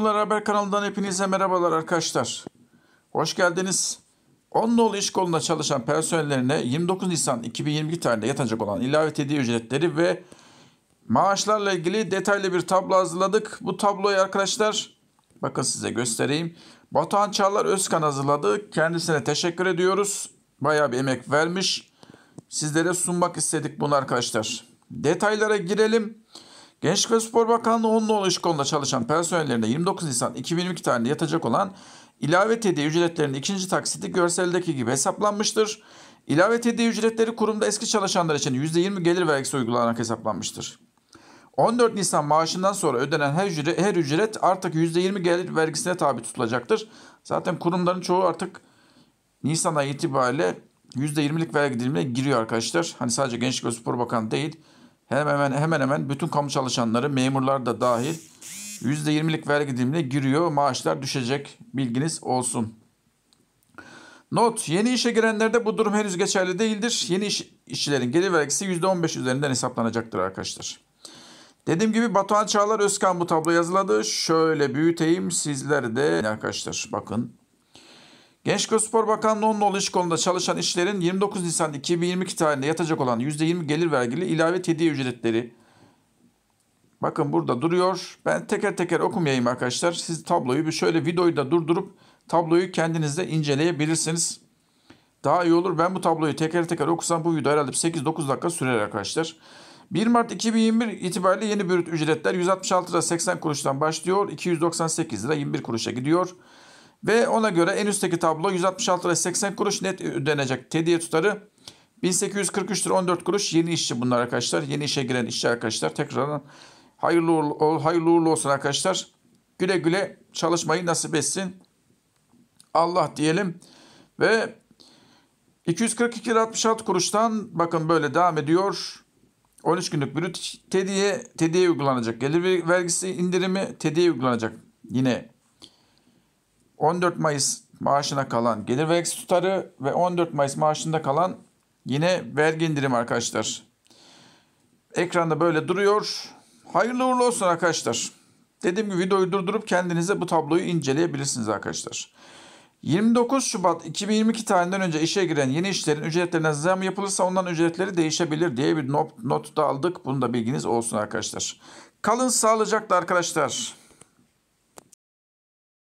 Bunlar Haber kanalından hepinize merhabalar arkadaşlar. Hoş geldiniz. Onnolu iş kolunda çalışan personellerine 29 Nisan 2022 tarihinde yatacak olan ilave tedi ücretleri ve maaşlarla ilgili detaylı bir tablo hazırladık. Bu tabloyu arkadaşlar bakın size göstereyim. Batuhan Çağlar Özkan hazırladı. Kendisine teşekkür ediyoruz. Bayağı bir emek vermiş. Sizlere sunmak istedik bunu arkadaşlar. Detaylara girelim. Gençlik ve Spor Bakanlığı onunla iş konuda çalışan personellerine 29 Nisan 2022 tarihinde yatacak olan ilave tedi ücretlerinin ikinci taksiti görseldeki gibi hesaplanmıştır. İlave tedi ücretleri kurumda eski çalışanlar için %20 gelir vergisi uygulanarak hesaplanmıştır. 14 Nisan maaşından sonra ödenen her ücret, her ücret artık %20 gelir vergisine tabi tutulacaktır. Zaten kurumların çoğu artık Nisan'a ayı itibariyle %20'lik vergi dilimine giriyor arkadaşlar. Hani sadece Gençlik ve Spor Bakanı değil, hemen hemen hemen bütün kamu çalışanları memurlar da dahil %20'lik vergi dilimine giriyor. Maaşlar düşecek bilginiz olsun. Not yeni işe girenlerde bu durum henüz geçerli değildir. Yeni iş, işçilerin gelir vergisi %15 üzerinden hesaplanacaktır arkadaşlar. Dediğim gibi Batuhan Çağlar Özkan bu tablo yazıladı. Şöyle büyüteyim sizler de arkadaşlar bakın. Gençlik Spor Bakanlığı'nın olan iş konuda çalışan işlerin 29 Nisan 2022 tarihinde yatacak olan %20 gelir vergili ilave hediye ücretleri. Bakın burada duruyor. Ben teker teker okumayayım arkadaşlar. Siz tabloyu bir şöyle videoyu da durdurup tabloyu kendinizde inceleyebilirsiniz. Daha iyi olur. Ben bu tabloyu teker teker okusam bu video herhalde 8-9 dakika sürer arkadaşlar. 1 Mart 2021 itibariyle yeni bürüt ücretler 166 lira 80 kuruştan başlıyor. 298 lira 21 kuruşa gidiyor. Ve ona göre en üstteki tablo 166 lira 80 kuruş net ödenecek tediye tutarı. 1843 lira 14 kuruş yeni işçi bunlar arkadaşlar. Yeni işe giren işçi arkadaşlar. Tekrar hayırlı uğurlu, hayırlı uğurlu olsun arkadaşlar. Güle güle çalışmayı nasip etsin. Allah diyelim. Ve 242 lira 66 kuruştan bakın böyle devam ediyor. 13 günlük brüt tediye, tediye uygulanacak. Gelir vergisi indirimi tediye uygulanacak. Yine 14 Mayıs maaşına kalan gelir vergisi tutarı ve 14 Mayıs maaşında kalan yine vergi indirim arkadaşlar. Ekranda böyle duruyor. Hayırlı uğurlu olsun arkadaşlar. Dediğim gibi videoyu durdurup kendinize bu tabloyu inceleyebilirsiniz arkadaşlar. 29 Şubat 2022 tarihinden önce işe giren yeni işlerin ücretlerine zam yapılırsa ondan ücretleri değişebilir diye bir not, not da aldık. Bunu da bilginiz olsun arkadaşlar. Kalın sağlıcakla arkadaşlar.